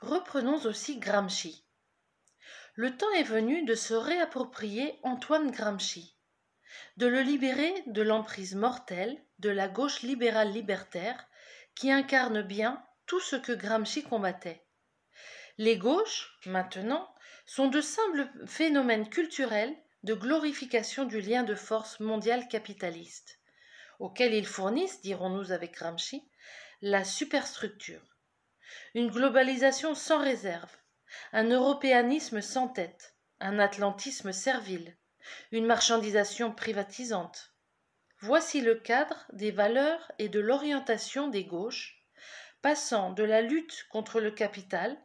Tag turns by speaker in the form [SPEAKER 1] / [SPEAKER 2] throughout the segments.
[SPEAKER 1] Reprenons aussi Gramsci. Le temps est venu de se réapproprier Antoine Gramsci, de le libérer de l'emprise mortelle de la gauche libérale libertaire qui incarne bien tout ce que Gramsci combattait. Les gauches, maintenant, sont de simples phénomènes culturels de glorification du lien de force mondial capitaliste, auquel ils fournissent, dirons-nous avec Gramsci, la superstructure une globalisation sans réserve, un européanisme sans tête, un atlantisme servile, une marchandisation privatisante. Voici le cadre des valeurs et de l'orientation des gauches, passant de la lutte contre le capital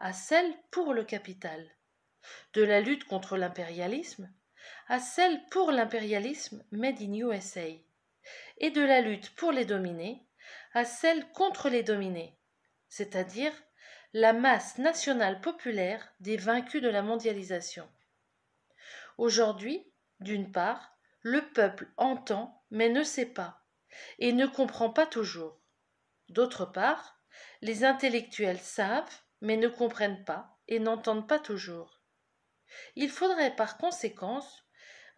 [SPEAKER 1] à celle pour le capital, de la lutte contre l'impérialisme à celle pour l'impérialisme made in USA, et de la lutte pour les dominés à celle contre les dominés, c'est-à-dire la masse nationale populaire des vaincus de la mondialisation. Aujourd'hui, d'une part, le peuple entend mais ne sait pas et ne comprend pas toujours. D'autre part, les intellectuels savent mais ne comprennent pas et n'entendent pas toujours. Il faudrait par conséquence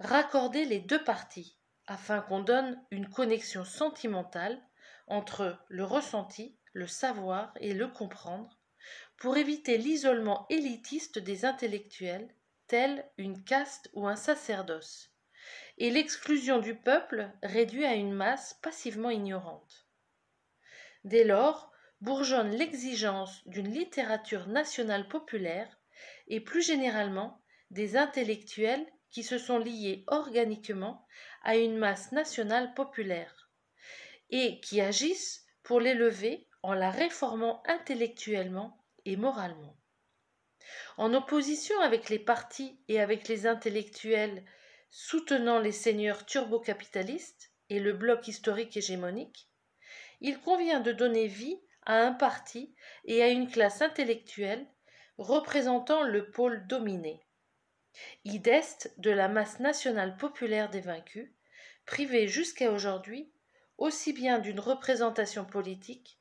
[SPEAKER 1] raccorder les deux parties afin qu'on donne une connexion sentimentale entre le ressenti le savoir et le comprendre, pour éviter l'isolement élitiste des intellectuels, tels une caste ou un sacerdoce, et l'exclusion du peuple réduit à une masse passivement ignorante. Dès lors, bourgeonne l'exigence d'une littérature nationale populaire et plus généralement des intellectuels qui se sont liés organiquement à une masse nationale populaire et qui agissent pour l'élever en la réformant intellectuellement et moralement. En opposition avec les partis et avec les intellectuels soutenant les seigneurs turbo-capitalistes et le bloc historique hégémonique, il convient de donner vie à un parti et à une classe intellectuelle représentant le pôle dominé, ideste de la masse nationale populaire des vaincus, privée jusqu'à aujourd'hui aussi bien d'une représentation politique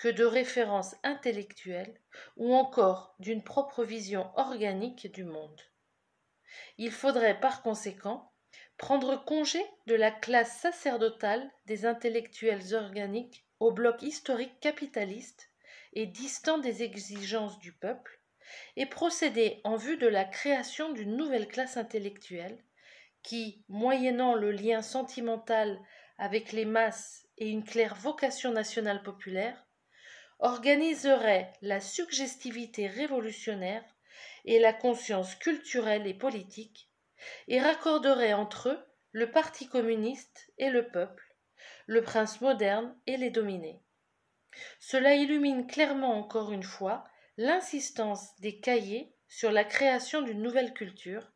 [SPEAKER 1] que de références intellectuelles ou encore d'une propre vision organique du monde. Il faudrait par conséquent prendre congé de la classe sacerdotale des intellectuels organiques au bloc historique capitaliste et distant des exigences du peuple, et procéder en vue de la création d'une nouvelle classe intellectuelle qui, moyennant le lien sentimental avec les masses et une claire vocation nationale populaire, organiserait la suggestivité révolutionnaire et la conscience culturelle et politique, et raccorderait entre eux le Parti communiste et le peuple, le prince moderne et les dominés. Cela illumine clairement encore une fois l'insistance des cahiers sur la création d'une nouvelle culture,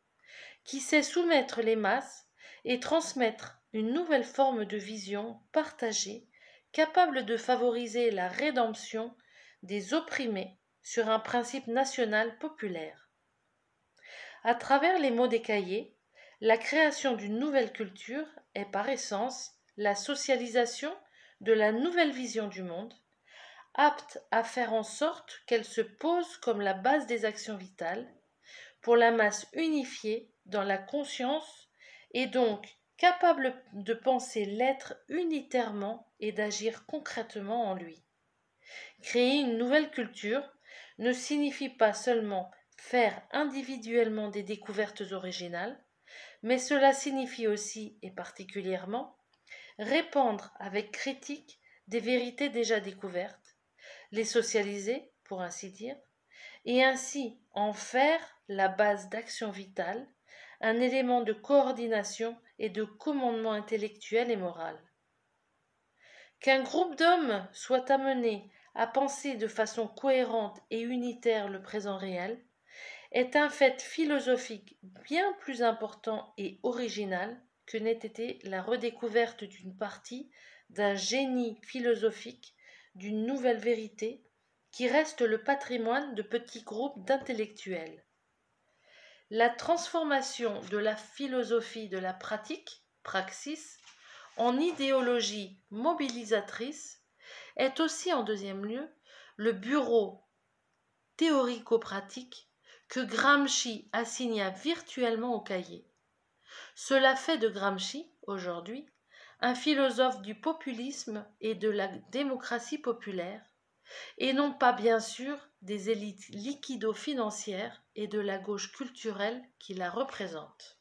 [SPEAKER 1] qui sait soumettre les masses et transmettre une nouvelle forme de vision partagée capable de favoriser la rédemption des opprimés sur un principe national populaire. À travers les mots des cahiers, la création d'une nouvelle culture est par essence la socialisation de la nouvelle vision du monde, apte à faire en sorte qu'elle se pose comme la base des actions vitales pour la masse unifiée dans la conscience et donc capable de penser l'être unitairement et d'agir concrètement en lui. Créer une nouvelle culture ne signifie pas seulement faire individuellement des découvertes originales, mais cela signifie aussi, et particulièrement, répandre avec critique des vérités déjà découvertes, les socialiser, pour ainsi dire, et ainsi en faire la base d'action vitale, un élément de coordination et de commandement intellectuel et moral. Qu'un groupe d'hommes soit amené à penser de façon cohérente et unitaire le présent réel est un fait philosophique bien plus important et original que n'ait été la redécouverte d'une partie d'un génie philosophique d'une nouvelle vérité qui reste le patrimoine de petits groupes d'intellectuels. La transformation de la philosophie de la pratique, praxis, en idéologie mobilisatrice est aussi en deuxième lieu le bureau théorico-pratique que Gramsci assigna virtuellement au cahier. Cela fait de Gramsci, aujourd'hui, un philosophe du populisme et de la démocratie populaire, et non pas bien sûr des élites liquido-financières et de la gauche culturelle qui la représente.